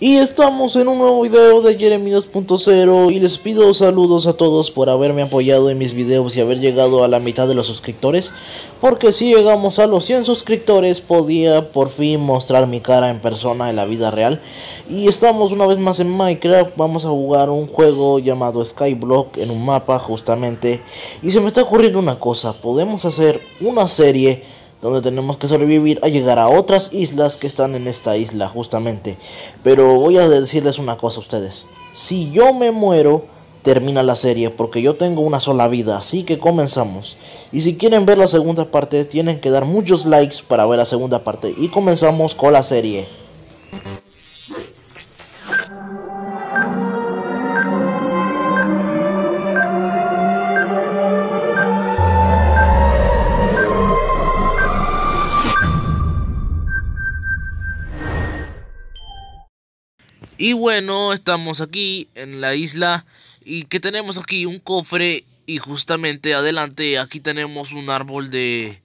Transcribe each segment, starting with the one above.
Y estamos en un nuevo video de Jeremy 2.0 y les pido saludos a todos por haberme apoyado en mis videos y haber llegado a la mitad de los suscriptores. Porque si llegamos a los 100 suscriptores podía por fin mostrar mi cara en persona en la vida real. Y estamos una vez más en Minecraft, vamos a jugar un juego llamado Skyblock en un mapa justamente. Y se me está ocurriendo una cosa, podemos hacer una serie donde tenemos que sobrevivir a llegar a otras islas que están en esta isla justamente. Pero voy a decirles una cosa a ustedes. Si yo me muero, termina la serie porque yo tengo una sola vida, así que comenzamos. Y si quieren ver la segunda parte, tienen que dar muchos likes para ver la segunda parte y comenzamos con la serie. Y bueno, estamos aquí en la isla y que tenemos aquí un cofre y justamente adelante aquí tenemos un árbol de...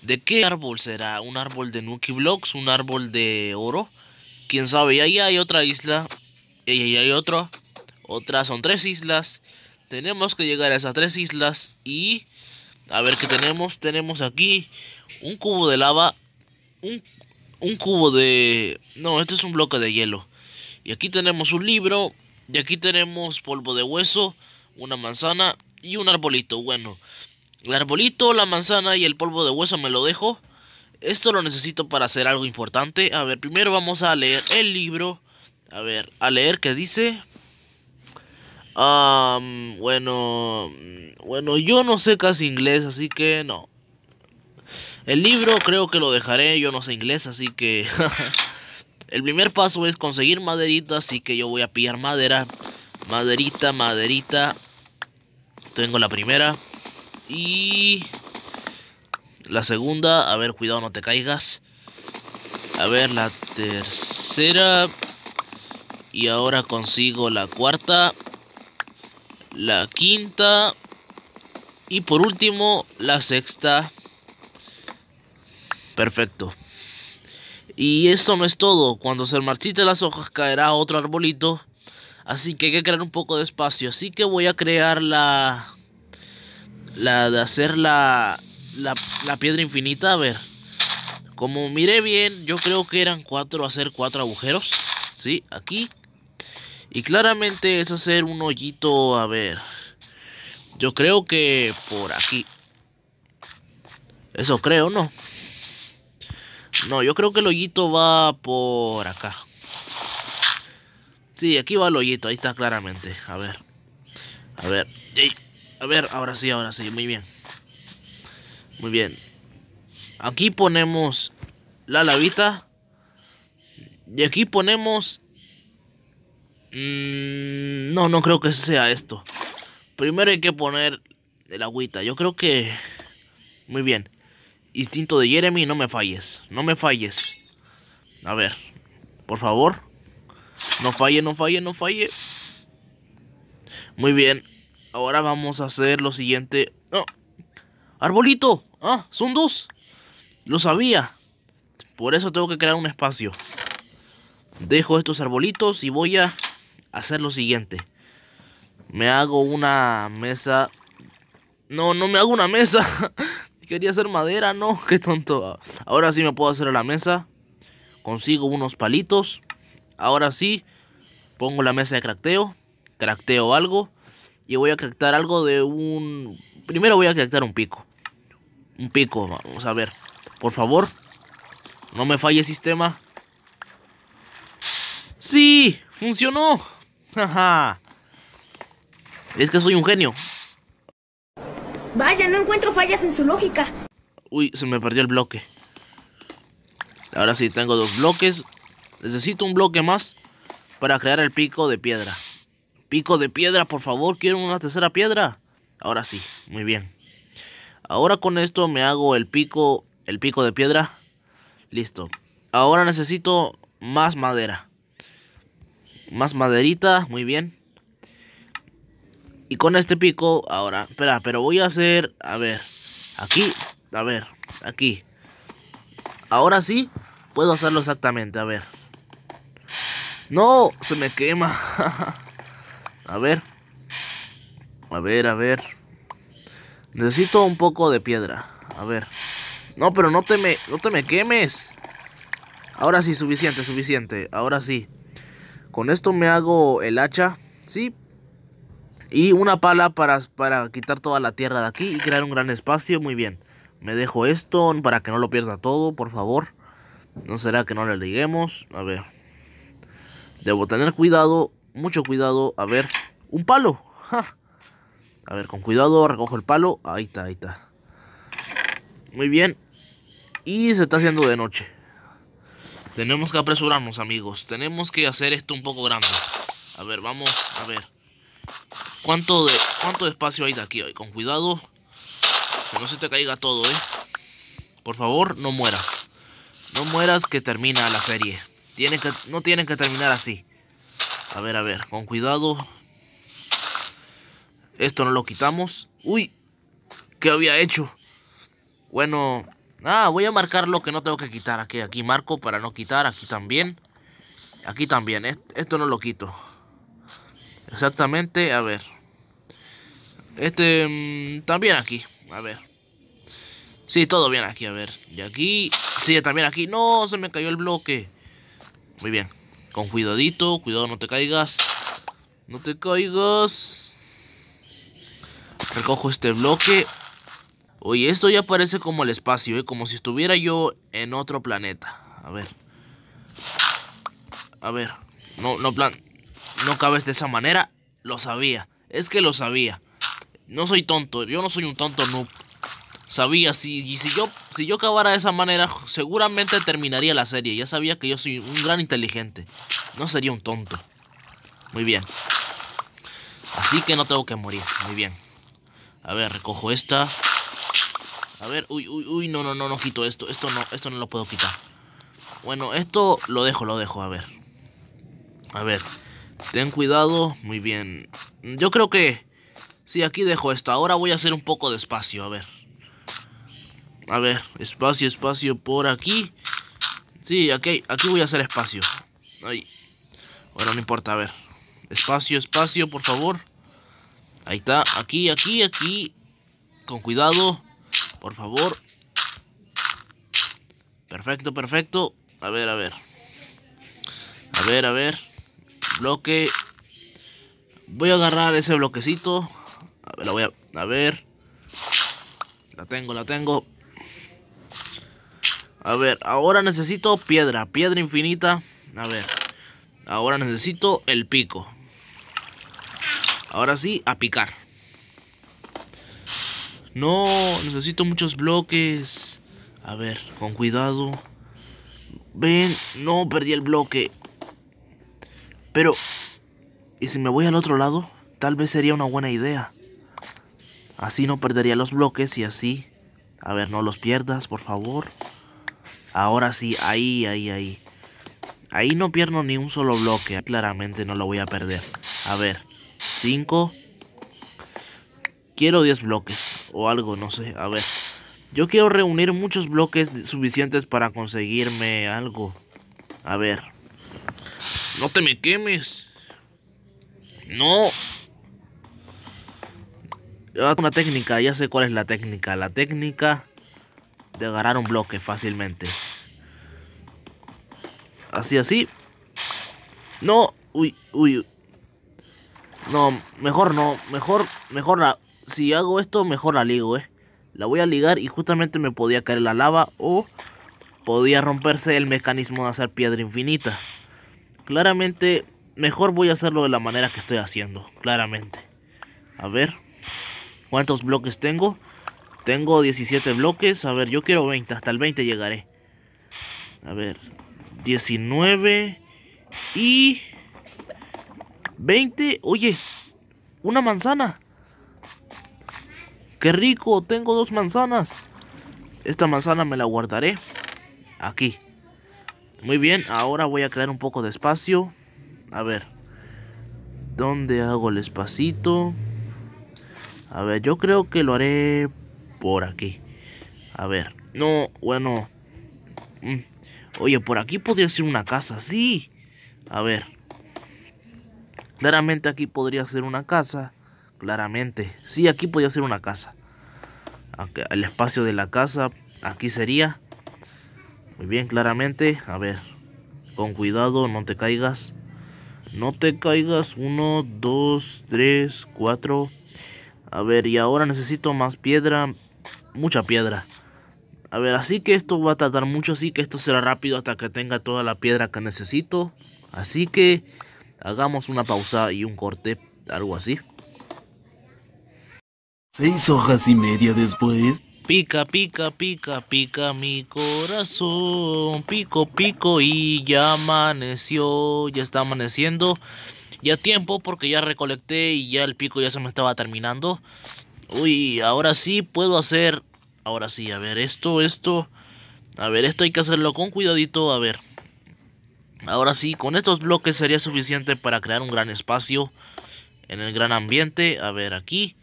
¿De qué árbol será? ¿Un árbol de Nuki Blocks? ¿Un árbol de oro? ¿Quién sabe? Y ahí hay otra isla. Y ahí hay otra. Otra son tres islas. Tenemos que llegar a esas tres islas y... A ver qué tenemos. Tenemos aquí un cubo de lava. Un, un cubo de... No, esto es un bloque de hielo. Y aquí tenemos un libro. Y aquí tenemos polvo de hueso, una manzana y un arbolito. Bueno, el arbolito, la manzana y el polvo de hueso me lo dejo. Esto lo necesito para hacer algo importante. A ver, primero vamos a leer el libro. A ver, a leer qué dice. bueno, bueno, yo no sé casi inglés, así que no. El libro creo que lo dejaré, yo no sé inglés, así que... El primer paso es conseguir maderita, así que yo voy a pillar madera. Maderita, maderita. Tengo la primera. Y... La segunda, a ver, cuidado, no te caigas. A ver, la tercera. Y ahora consigo la cuarta. La quinta. Y por último, la sexta. Perfecto. Y esto no es todo, cuando se marchite las hojas caerá otro arbolito, así que hay que crear un poco de espacio, así que voy a crear la... la de hacer la, la, la piedra infinita, a ver, como miré bien, yo creo que eran cuatro, hacer cuatro agujeros, ¿sí? Aquí, y claramente es hacer un hoyito, a ver, yo creo que por aquí, eso creo, ¿no? No, yo creo que el hoyito va por acá. Sí, aquí va el hoyito, ahí está claramente. A ver. A ver. A ver, ahora sí, ahora sí, muy bien. Muy bien. Aquí ponemos la lavita. Y aquí ponemos... Mm, no, no creo que sea esto. Primero hay que poner el agüita. Yo creo que... Muy bien instinto de Jeremy, no me falles. No me falles. A ver, por favor. No falle, no falle, no falle. Muy bien. Ahora vamos a hacer lo siguiente. ¡No! ¡Arbolito! ¡Ah! ¡Son dos! Lo sabía. Por eso tengo que crear un espacio. Dejo estos arbolitos y voy a hacer lo siguiente. Me hago una mesa. No, no me hago una mesa. Quería hacer madera, no, qué tonto. Ahora sí me puedo hacer la mesa. Consigo unos palitos. Ahora sí, pongo la mesa de cracteo. Cracteo algo. Y voy a cractar algo de un... Primero voy a cractar un pico. Un pico, vamos a ver. Por favor, no me falle el sistema. ¡Sí! ¡Funcionó! ja es que soy un genio. Vaya, no encuentro fallas en su lógica. Uy, se me perdió el bloque. Ahora sí, tengo dos bloques. Necesito un bloque más para crear el pico de piedra. Pico de piedra, por favor, quiero una tercera piedra. Ahora sí, muy bien. Ahora con esto me hago el pico, el pico de piedra. Listo. Ahora necesito más madera. Más maderita, muy bien. Y con este pico, ahora, espera, pero voy a hacer, a ver, aquí, a ver, aquí. Ahora sí, puedo hacerlo exactamente, a ver. No, se me quema. a ver. A ver, a ver. Necesito un poco de piedra. A ver. No, pero no te me, no te me quemes. Ahora sí, suficiente, suficiente. Ahora sí. Con esto me hago el hacha. Sí, y una pala para, quitar toda la tierra de aquí y crear un gran espacio. Muy bien. Me dejo esto para que no lo pierda todo, por favor. No será que no le liguemos. A ver. Debo tener cuidado, mucho cuidado. A ver, un palo. A ver, con cuidado, recojo el palo. Ahí está, ahí está. Muy bien. Y se está haciendo de noche. Tenemos que apresurarnos, amigos. Tenemos que hacer esto un poco grande. A ver, vamos, a ver. ¿Cuánto, de, ¿Cuánto espacio hay de aquí hoy? Con cuidado. Que no se te caiga todo, ¿eh? Por favor, no mueras. No mueras que termina la serie. que, no tienen que terminar así. A ver, a ver. Con cuidado. Esto no lo quitamos. Uy. ¿Qué había hecho? Bueno. Ah, voy a marcar lo que no tengo que quitar. Aquí, aquí marco para no quitar. Aquí también. Aquí también. Esto no lo quito. Exactamente. A ver. Este, mm, también aquí, a ver. Sí, todo bien aquí, a ver. Y aquí, sí, también aquí. No, se me cayó el bloque. Muy bien. Con cuidadito, cuidado, no te caigas. No te caigas. Recojo este bloque. Oye, esto ya parece como el espacio, ¿eh? como si estuviera yo en otro planeta. A ver. A ver. No, no plan. No cabes de esa manera. Lo sabía. Es que lo sabía. No soy tonto, yo no soy un tonto noob. Sabía, si, si yo, si yo acabara de esa manera, seguramente terminaría la serie. Ya sabía que yo soy un gran inteligente. No sería un tonto. Muy bien. Así que no tengo que morir. Muy bien. A ver, recojo esta. A ver, uy, uy, uy, no, no, no, no quito esto. Esto no, esto no lo puedo quitar. Bueno, esto lo dejo, lo dejo, a ver. A ver. Ten cuidado. Muy bien. Yo creo que Sí, aquí dejo esto. Ahora voy a hacer un poco de espacio, a ver. A ver, espacio, espacio por aquí. Sí, aquí, aquí voy a hacer espacio. Bueno, no importa, a ver. Espacio, espacio, por favor. Ahí está, aquí, aquí, aquí. Con cuidado, por favor. Perfecto, perfecto. A ver, a ver. A ver, a ver. Bloque. Voy a agarrar ese bloquecito. A la voy A ver. La tengo, la tengo. A ver, ahora necesito piedra. Piedra infinita. A ver. Ahora necesito el pico. Ahora sí, a picar. No, necesito muchos bloques. A ver, con cuidado. Ven, no, perdí el bloque. Pero, ¿y si me voy al otro lado? Tal vez sería una buena idea. Así no perdería los bloques y así. A ver, no los pierdas, por favor. Ahora sí, ahí, ahí, ahí. Ahí no pierdo ni un solo bloque. Claramente no lo voy a perder. A ver, 5. Quiero 10 bloques o algo, no sé. A ver. Yo quiero reunir muchos bloques suficientes para conseguirme algo. A ver. No te me quemes. No una técnica, ya sé cuál es la técnica. La técnica de agarrar un bloque fácilmente. Así, así. No, uy, uy. No, mejor no, mejor, mejor la... Si hago esto, mejor la ligo, eh. La voy a ligar y justamente me podía caer la lava o podía romperse el mecanismo de hacer piedra infinita. Claramente, mejor voy a hacerlo de la manera que estoy haciendo, claramente. A ver... ¿Cuántos bloques tengo? Tengo 17 bloques. A ver, yo quiero 20. Hasta el 20 llegaré. A ver. 19 y 20. Oye, una manzana. Qué rico, tengo dos manzanas. Esta manzana me la guardaré aquí. Muy bien, ahora voy a crear un poco de espacio. A ver. ¿Dónde hago el espacito? A ver, yo creo que lo haré por aquí. A ver, no, bueno. Mm. Oye, por aquí podría ser una casa, sí. A ver. Claramente aquí podría ser una casa. Claramente. Sí, aquí podría ser una casa. El espacio de la casa, aquí sería. Muy bien, claramente. A ver. Con cuidado, no te caigas. No te caigas. Uno, dos, tres, cuatro. A ver, y ahora necesito más piedra. Mucha piedra. A ver, así que esto va a tardar mucho, así que esto será rápido hasta que tenga toda la piedra que necesito. Así que hagamos una pausa y un corte, algo así. Seis hojas y media después. Pica, pica, pica, pica mi corazón. Pico, pico y ya amaneció. Ya está amaneciendo. Ya tiempo porque ya recolecté y ya el pico ya se me estaba terminando. Uy, ahora sí puedo hacer... Ahora sí, a ver, esto, esto... A ver, esto hay que hacerlo con cuidadito, a ver. Ahora sí, con estos bloques sería suficiente para crear un gran espacio en el gran ambiente. A ver, aquí.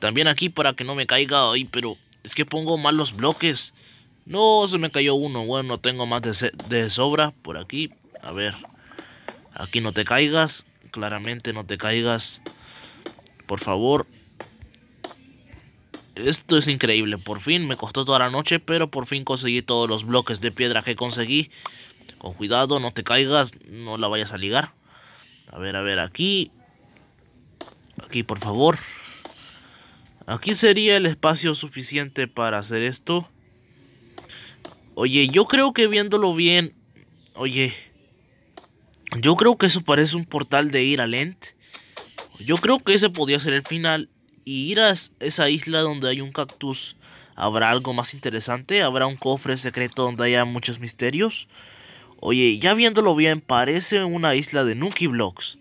También aquí para que no me caiga. ahí, pero es que pongo mal los bloques. No, se me cayó uno. Bueno, tengo más de, de sobra por aquí. A ver. Aquí no te caigas. Claramente no te caigas. Por favor. Esto es increíble. Por fin me costó toda la noche, pero por fin conseguí todos los bloques de piedra que conseguí. Con cuidado, no te caigas. No la vayas a ligar. A ver, a ver, aquí. Aquí, por favor. Aquí sería el espacio suficiente para hacer esto. Oye, yo creo que viéndolo bien... Oye, yo creo que eso parece un portal de ir a Lent. Yo creo que ese podría ser el final. Y ir a esa isla donde hay un cactus. ¿Habrá algo más interesante? ¿Habrá un cofre secreto donde haya muchos misterios? Oye, ya viéndolo bien, parece una isla de Nuki Blocks.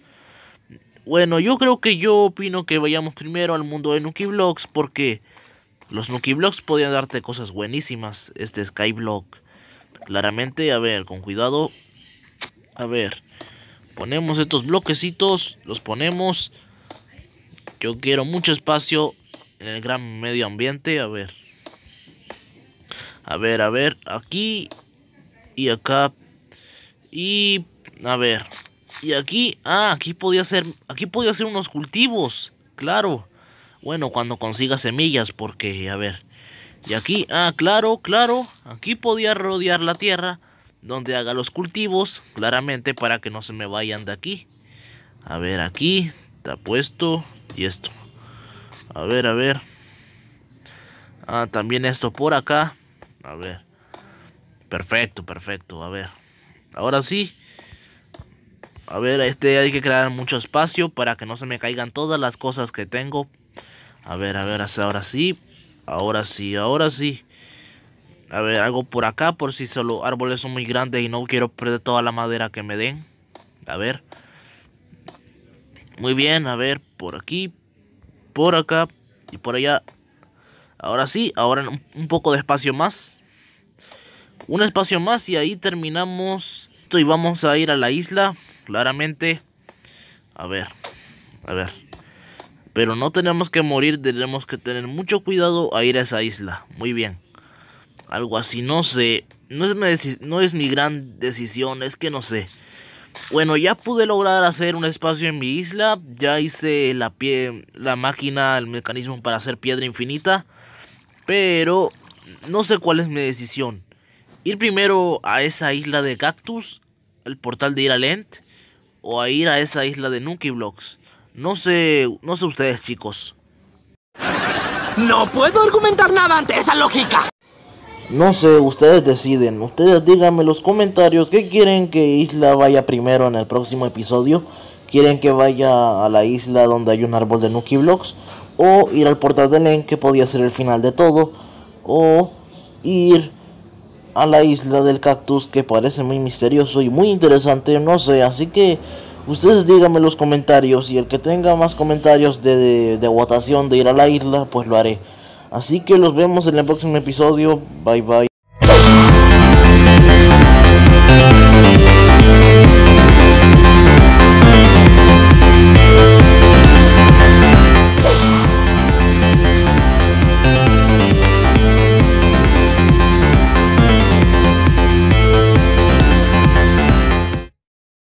Bueno, yo creo que yo opino que vayamos primero al mundo de NukiBlocks. porque los NukiBlocks Blocks podían darte cosas buenísimas. Este Skyblock. Claramente, a ver, con cuidado. A ver, ponemos estos bloquecitos, los ponemos. Yo quiero mucho espacio en el gran medio ambiente. A ver. A ver, a ver, aquí y acá. Y a ver, y aquí, ah, aquí podía hacer, aquí podía hacer unos cultivos, claro. Bueno, cuando consiga semillas, porque, a ver. Y aquí, ah, claro, claro, aquí podía rodear la tierra donde haga los cultivos, claramente para que no se me vayan de aquí. A ver, aquí está puesto y esto. A ver, a ver. Ah, también esto por acá. A ver. Perfecto, perfecto, a ver. Ahora sí, a ver, este hay que crear mucho espacio para que no se me caigan todas las cosas que tengo. A ver, a ver, ahora sí. Ahora sí, ahora sí. A ver, algo por acá por si solo árboles son muy grandes y no quiero perder toda la madera que me den. A ver. Muy bien, a ver, por aquí, por acá y por allá. Ahora sí, ahora un poco de espacio más. Un espacio más y ahí terminamos. Y vamos a ir a la isla claramente. A ver, a ver. Pero no tenemos que morir, tenemos que tener mucho cuidado a ir a esa isla. Muy bien. Algo así, no sé. No es, mi gran decisión, es que no sé. Bueno, ya pude lograr hacer un espacio en mi isla. Ya hice la, pie, la máquina, el mecanismo para hacer piedra infinita. Pero no sé cuál es mi decisión. Ir primero a esa isla de cactus, el portal de ir Iralent o a ir a esa isla de Nuki Blocks. No sé, no sé ustedes, chicos. No puedo argumentar nada ante esa lógica. No sé, ustedes deciden. Ustedes díganme en los comentarios qué quieren que Isla vaya primero en el próximo episodio. ¿Quieren que vaya a la isla donde hay un árbol de Nuki Blocks? ¿O ir al portal de Len que podía ser el final de todo? ¿O ir a la isla del cactus que parece muy misterioso y muy interesante, no sé, así que ustedes díganme los comentarios y el que tenga más comentarios de, de, de votación de ir a la isla, pues lo haré. Así que los vemos en el próximo episodio, bye bye.